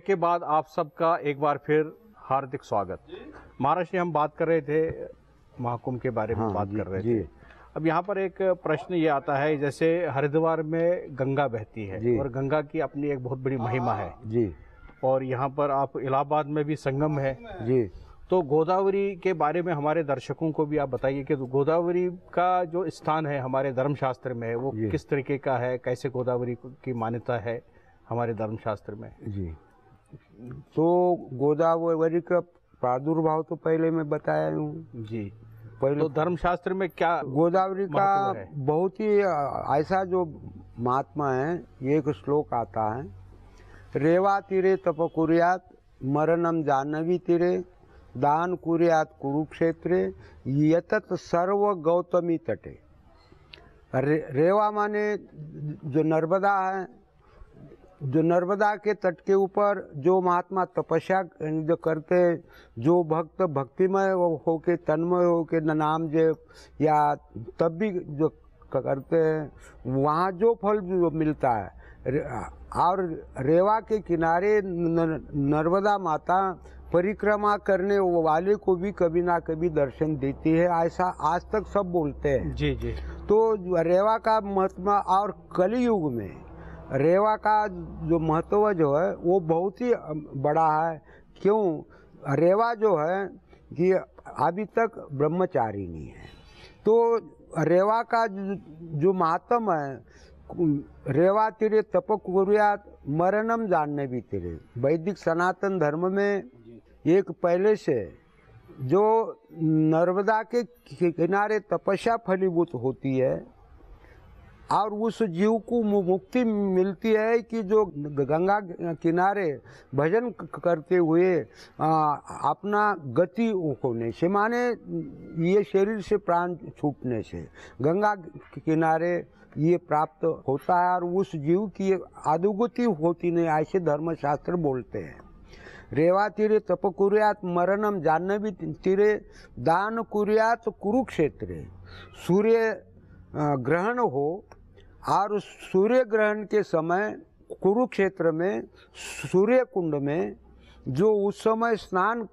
Break के बाद आप सबका एक बार फिर हार्दिक स्वागत महाराष्ट्र हम बात कर रहे थे महाकुंभ के बारे में हाँ, बात कर रहे थे अब यहाँ पर एक प्रश्न ये आता है जैसे हरिद्वार में गंगा बहती है और गंगा की अपनी एक बहुत बड़ी महिमा है हाँ, जी और यहाँ पर आप इलाहाबाद में भी संगम है जी तो गोदावरी के बारे में हमारे दर्शकों को भी आप बताइए कि गोदावरी का जो स्थान है हमारे धर्मशास्त्र में वो किस तरीके का है कैसे गोदावरी की मान्यता है हमारे धर्मशास्त्र में जी तो गोदावरी का प्रादुर्भाव तो पहले मैं बताया हूँ जी पहले तो धर्मशास्त्र में क्या गोदावरी का बहुत ही ऐसा जो महात्मा है एक श्लोक आता है रेवा तिरे तप कुरियात मरणम जानवी तिरे दान कुरियात कुरुक्षेत्र यतत सर्व गौतमी तटे रे, रेवा माने जो नर्मदा है जो नर्मदा के तट के ऊपर जो महात्मा तपस्या जो करते जो भक्त भक्तिमय हो के तन्मय हो के नाम जप या तब भी जो करते हैं वहाँ जो फल जो मिलता है और रेवा के किनारे नर्मदा माता परिक्रमा करने वाले को भी कभी ना कभी दर्शन देती है ऐसा आज तक सब बोलते हैं जी जी तो रेवा का महत्मा और कलयुग में रेवा का जो महत्व जो है वो बहुत ही बड़ा है क्यों रेवा जो है कि अभी तक ब्रह्मचारी नहीं है तो रेवा का जो महात्म है रेवा तेरे कुरिया मरणम जानने भी तेरे वैदिक सनातन धर्म में एक पहले से जो नर्मदा के किनारे तपस्या फलीभूत होती है और उस जीव को मुक्ति मिलती है कि जो गंगा किनारे भजन करते हुए अपना गति होने से माने ये शरीर से प्राण छूटने से गंगा किनारे ये प्राप्त होता है और उस जीव की अधोगति होती नहीं ऐसे धर्मशास्त्र बोलते हैं रेवा तिरे तप कुर्यात मरणम जाह्नवी तिरे दान कुर्यात कुरुक्षेत्र सूर्य ग्रहण हो और सूर्य ग्रहण के समय कुरुक्षेत्र में सूर्य कुंड में जो उस समय स्नान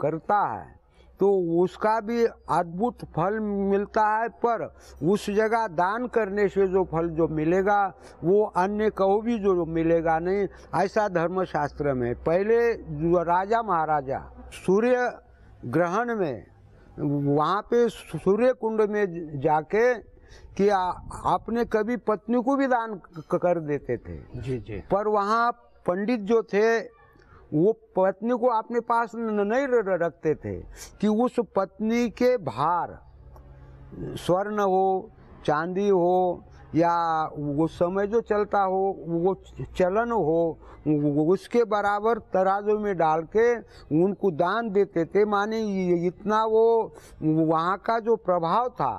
करता है तो उसका भी अद्भुत फल मिलता है पर उस जगह दान करने से जो फल जो मिलेगा वो अन्य कहो भी जो मिलेगा नहीं ऐसा धर्मशास्त्र में पहले जो राजा महाराजा सूर्य ग्रहण में वहाँ पे सूर्य कुंड में जाके कि आ, आपने कभी पत्नी को भी दान कर देते थे जी जी पर वहाँ पंडित जो थे वो पत्नी को अपने पास नहीं रखते थे कि उस पत्नी के भार स्वर्ण हो चांदी हो या वो समय जो चलता हो वो चलन हो उसके बराबर तराजू में डाल के उनको दान देते थे माने इतना वो वहाँ का जो प्रभाव था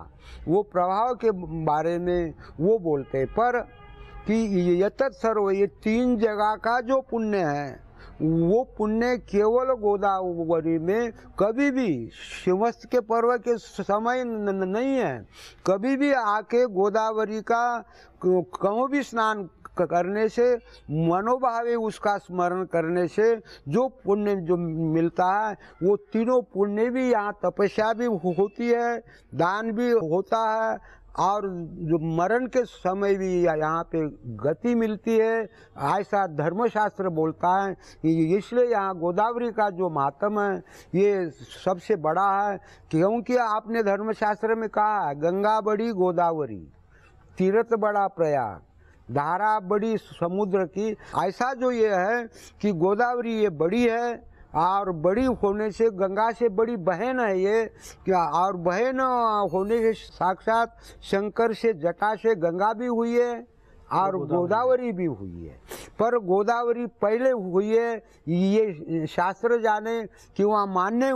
वो प्रभाव के बारे में वो बोलते पर कि यतर सर्व ये तीन जगह का जो पुण्य है वो पुण्य केवल गोदावरी में कभी भी शिवस्त के पर्व के समय नहीं है कभी भी आके गोदावरी का कहूँ भी स्नान करने से मनोभावे उसका स्मरण करने से जो पुण्य जो मिलता है वो तीनों पुण्य भी यहाँ तपस्या भी होती है दान भी होता है और जो मरण के समय भी यहाँ पे गति मिलती है ऐसा धर्मशास्त्र बोलता है इसलिए यहाँ गोदावरी का जो मातम है ये सबसे बड़ा है क्योंकि आपने धर्मशास्त्र में कहा है गंगा बड़ी गोदावरी तीर्थ बड़ा प्रयाग धारा बड़ी समुद्र की ऐसा जो ये है कि गोदावरी ये बड़ी है और बड़ी होने से गंगा से बड़ी बहन है ये क्या और बहन होने से साक्षात शंकर से जटा से गंगा भी हुई है और गोदावरी भी हुई है पर गोदावरी पहले हुई है ये शास्त्र जाने कि वहाँ मानने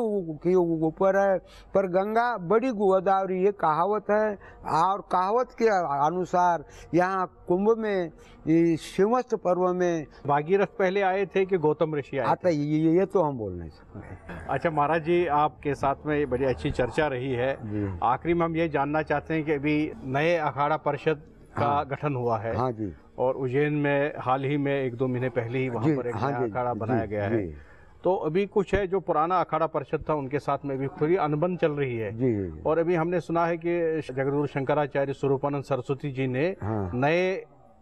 के ऊपर है पर गंगा बड़ी गोदावरी ये कहावत है और कहावत के अनुसार यहाँ कुंभ में शिवस्त पर्व में भागीरथ पहले आए थे कि गौतम ऋषि आए आता ये, ये तो हम बोल नहीं सकते अच्छा महाराज जी आपके साथ में बड़ी अच्छी चर्चा रही है आखिरी में हम ये जानना चाहते हैं कि अभी नए अखाड़ा परिषद का हाँ, गठन हुआ है हाँ जी और उज्जैन में हाल ही में एक दो महीने पहले ही वहाँ पर एक हाँ नया अखाड़ा बनाया गया है तो अभी कुछ है जो पुराना अखाड़ा परिषद था उनके साथ में भी थोड़ी अनबन चल रही है जी, जी। और अभी हमने सुना है कि जगदुरु शंकराचार्य स्वरूपानंद सरस्वती जी ने हाँ। नए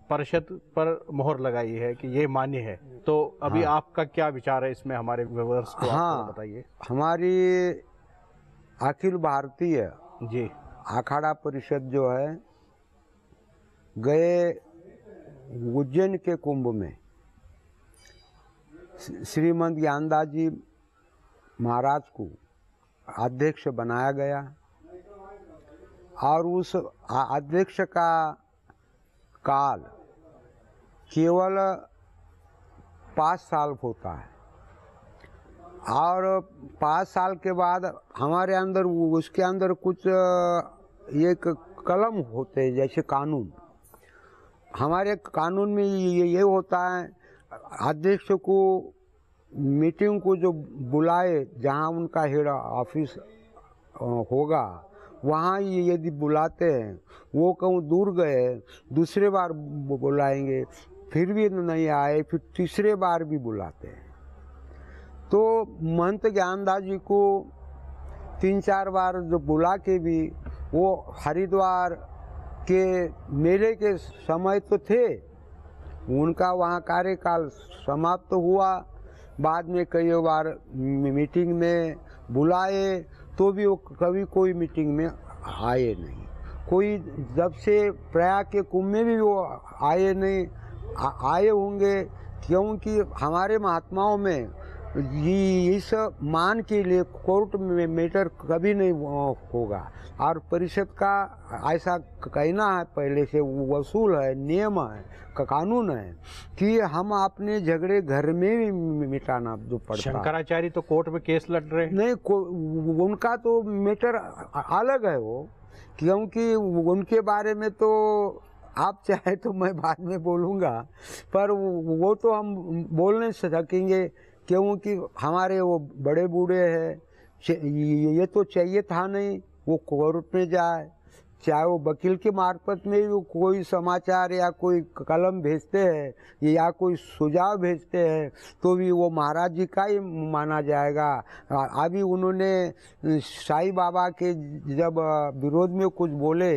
परिषद पर मोहर लगाई है कि ये मान्य है तो अभी हाँ। आपका क्या विचार है इसमें हमारे व्यवर्स को हाँ, बताइए हमारी अखिल भारतीय जी अखाड़ा परिषद जो है गए उज्जैन के कुंभ में श्रीमंत ज्ञानदास जी महाराज को अध्यक्ष बनाया गया और उस अध्यक्ष का काल केवल पाँच साल होता है और पाँच साल के बाद हमारे अंदर उसके अंदर कुछ एक कलम होते हैं जैसे कानून हमारे कानून में ये ये होता है अध्यक्ष को मीटिंग को जो बुलाए जहाँ उनका हेड ऑफिस होगा वहाँ यदि बुलाते हैं वो कहूँ दूर गए दूसरे बार बुलाएंगे फिर भी नहीं आए फिर तीसरे बार भी बुलाते हैं तो महंत ज्ञानदास जी को तीन चार बार जो बुला के भी वो हरिद्वार कि मेरे के समय तो थे उनका वहाँ कार्यकाल समाप्त तो हुआ बाद में कई बार मीटिंग में बुलाए तो भी वो कभी कोई मीटिंग में आए नहीं कोई जब से प्रयाग के कुंभ में भी वो आए नहीं आए होंगे क्योंकि हमारे महात्माओं में ये इस मान के लिए कोर्ट में मैटर कभी नहीं होगा और परिषद का ऐसा कहना है पहले से वसूल है नियम है कानून है कि हम अपने झगड़े घर में भी मिटाना जो पड़ता शंकराचार्य तो कोर्ट में केस लड़ रहे नहीं उनका तो मैटर अलग है वो क्योंकि उनके बारे में तो आप चाहे तो मैं बाद में बोलूँगा पर वो तो हम बोल नहीं सकेंगे क्योंकि हमारे वो बड़े बूढ़े हैं ये तो चाहिए था नहीं वो कोर्ट में जाए चाहे वो वकील के मार्फत में भी कोई समाचार या कोई कलम भेजते हैं या कोई सुझाव भेजते हैं तो भी वो महाराज जी का ही माना जाएगा अभी उन्होंने साईं बाबा के जब विरोध में कुछ बोले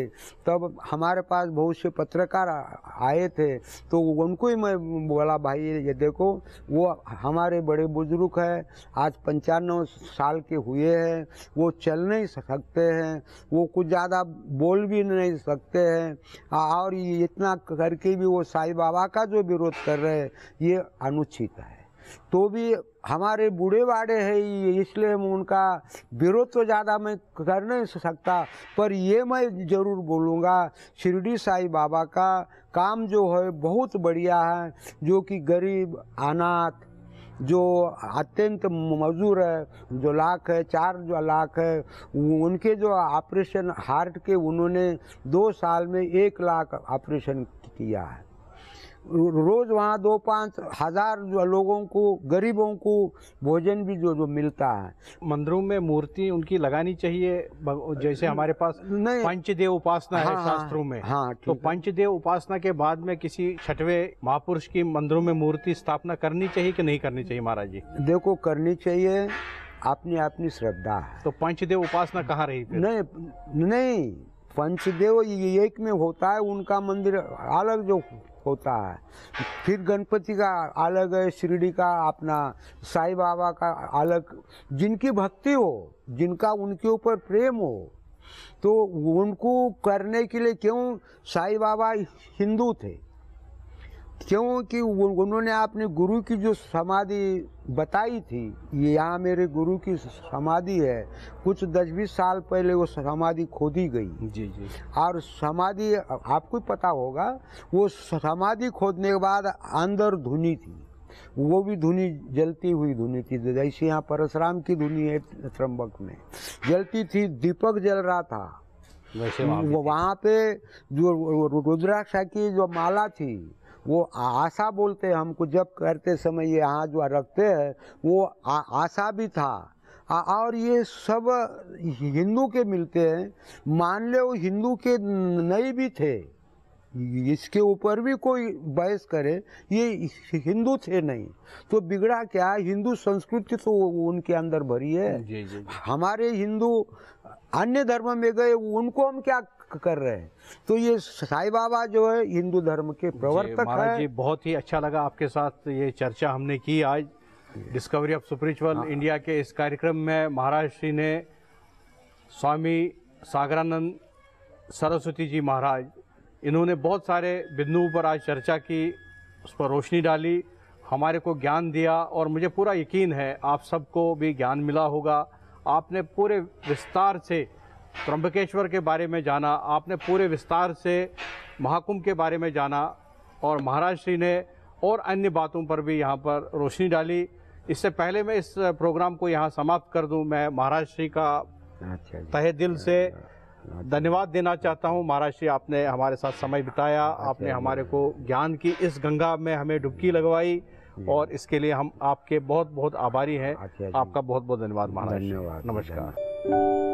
तब हमारे पास बहुत से पत्रकार आए थे तो उनको ही मैं बोला भाई ये देखो वो हमारे बड़े बुजुर्ग हैं आज पंचानवे साल के हुए हैं वो चल नहीं सकते हैं वो कुछ ज़्यादा बोल बोल भी नहीं सकते हैं और इतना करके भी वो साईं बाबा का जो विरोध कर रहे हैं ये अनुचित है तो भी हमारे बूढ़े बाड़े हैं इसलिए हम उनका विरोध तो ज़्यादा मैं कर नहीं सकता पर ये मैं ज़रूर बोलूँगा शिरडी साई बाबा का काम जो है बहुत बढ़िया है जो कि गरीब अनाथ जो अत्यंत मजदूर है जो लाख है चार जो लाख है उनके जो ऑपरेशन हार्ट के उन्होंने दो साल में एक लाख ऑपरेशन किया है रोज़ वहाँ दो पाँच हज़ार लोगों को गरीबों को भोजन भी जो जो मिलता है मंदिरों में मूर्ति उनकी लगानी चाहिए जैसे हमारे पास पंचदेव उपासना हाँ, है हाँ, शास्त्रों में हाँ तो पंचदेव उपासना के बाद में किसी छठवे महापुरुष की मंदिरों में मूर्ति स्थापना करनी चाहिए कि नहीं करनी चाहिए महाराज जी देखो करनी चाहिए अपनी अपनी श्रद्धा तो पंचदेव उपासना कहाँ रही नहीं नहीं पंचदेव एक में होता है उनका मंदिर अलग जो होता है फिर गणपति का अलग है शिरडी का अपना साईं बाबा का अलग जिनकी भक्ति हो जिनका उनके ऊपर प्रेम हो तो उनको करने के लिए क्यों साईं बाबा हिंदू थे क्योंकि उन्होंने अपने गुरु की जो समाधि बताई थी ये यहाँ मेरे गुरु की समाधि है कुछ दस बीस साल पहले वो समाधि खोदी गई जी जी और समाधि आपको पता होगा वो समाधि खोदने के बाद अंदर धुनी थी वो भी धुनी जलती हुई धुनी थी जैसे यहाँ परशुराम की धुनी है त्रंबक में जलती थी दीपक जल रहा था वैसे वहाँ पे जो रुद्राक्ष की जो माला थी वो आशा बोलते हैं हमको जब करते समय ये हाथ जो रखते हैं वो आ, आशा भी था और ये सब हिंदू के मिलते हैं मान लो वो हिंदू के नहीं भी थे इसके ऊपर भी कोई बहस करे ये हिंदू थे नहीं तो बिगड़ा क्या हिंदू संस्कृति तो उनके अंदर भरी है जी जी। हमारे हिंदू अन्य धर्म में गए उनको हम क्या कर रहे हैं तो ये साई बाबा जो है हिंदू धर्म के प्रवर्तक है जी बहुत ही अच्छा लगा आपके साथ ये चर्चा हमने की आज डिस्कवरी ऑफ स्परिचुअल इंडिया के इस कार्यक्रम में महाराज श्री ने स्वामी सागरानंद सरस्वती जी महाराज इन्होंने बहुत सारे बिंदुओं पर आज चर्चा की उस पर रोशनी डाली हमारे को ज्ञान दिया और मुझे पूरा यकीन है आप सबको भी ज्ञान मिला होगा आपने पूरे विस्तार से त्रंबकेश्वर के बारे में जाना आपने पूरे विस्तार से महाकुंभ के बारे में जाना और महाराज श्री ने और अन्य बातों पर भी यहाँ पर रोशनी डाली इससे पहले मैं इस प्रोग्राम को यहाँ समाप्त कर दूँ मैं महाराज श्री का अच्छा तहे दिल से धन्यवाद देना चाहता हूँ महाराज श्री आपने हमारे साथ समय बिताया अच्छा आपने हमारे को ज्ञान की इस गंगा में हमें डुबकी लगवाई और इसके लिए हम आपके बहुत बहुत आभारी हैं अच्छा आपका बहुत बहुत धन्यवाद महाराज धन्यवाद नमस्कार